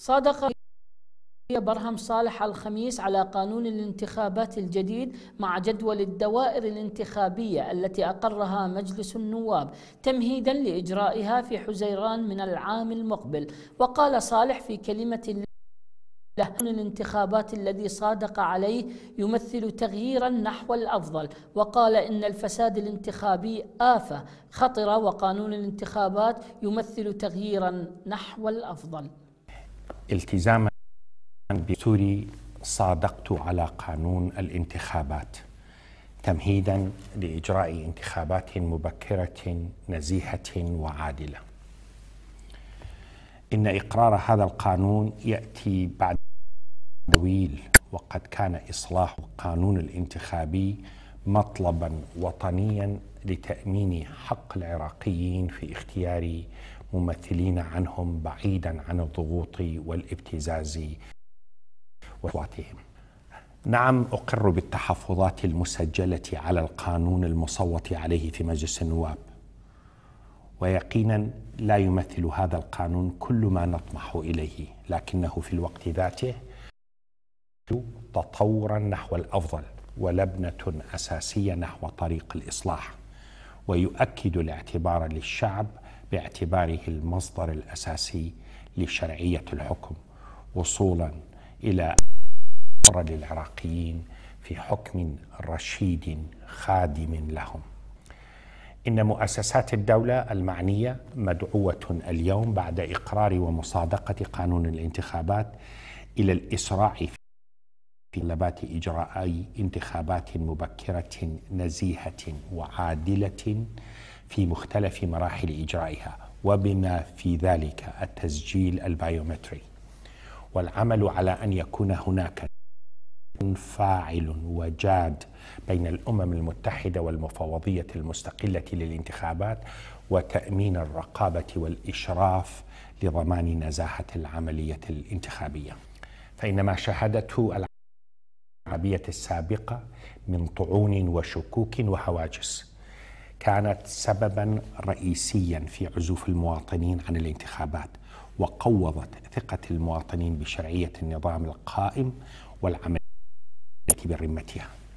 صادق برهم صالح الخميس على قانون الانتخابات الجديد مع جدول الدوائر الانتخابية التي أقرها مجلس النواب تمهيدا لإجرائها في حزيران من العام المقبل وقال صالح في كلمة لحن الانتخابات الذي صادق عليه يمثل تغييرا نحو الافضل وقال ان الفساد الانتخابي افه خطره وقانون الانتخابات يمثل تغييرا نحو الافضل التزاما بسوري صادقت على قانون الانتخابات تمهيدا لاجراء انتخابات مبكره نزيهه وعادله. ان اقرار هذا القانون ياتي بعد طويل وقد كان اصلاح القانون الانتخابي مطلبا وطنيا لتامين حق العراقيين في اختيار ممثلين عنهم بعيدا عن الضغوط والابتزاز واخواتهم. نعم اقر بالتحفظات المسجله على القانون المصوت عليه في مجلس النواب. ويقينا لا يمثل هذا القانون كل ما نطمح اليه، لكنه في الوقت ذاته تطورا نحو الافضل ولبنه اساسيه نحو طريق الاصلاح ويؤكد الاعتبار للشعب باعتباره المصدر الاساسي لشرعيه الحكم وصولا الى للعراقيين في حكم رشيد خادم لهم إن مؤسسات الدولة المعنية مدعوة اليوم بعد إقرار ومصادقة قانون الانتخابات إلى الإسراع في طلبات إجراء انتخابات مبكرة نزيهة وعادلة في مختلف مراحل إجرائها وبما في ذلك التسجيل البيومتري والعمل على أن يكون هناك فاعل وجاد بين الأمم المتحدة والمفوضية المستقلة للانتخابات وتأمين الرقابة والإشراف لضمان نزاهة العملية الانتخابية فإن ما شهدته العربية السابقة من طعون وشكوك وهواجس كانت سببا رئيسيا في عزوف المواطنين عن الانتخابات وقوضت ثقة المواطنين بشرعية النظام القائم والعمل برمتها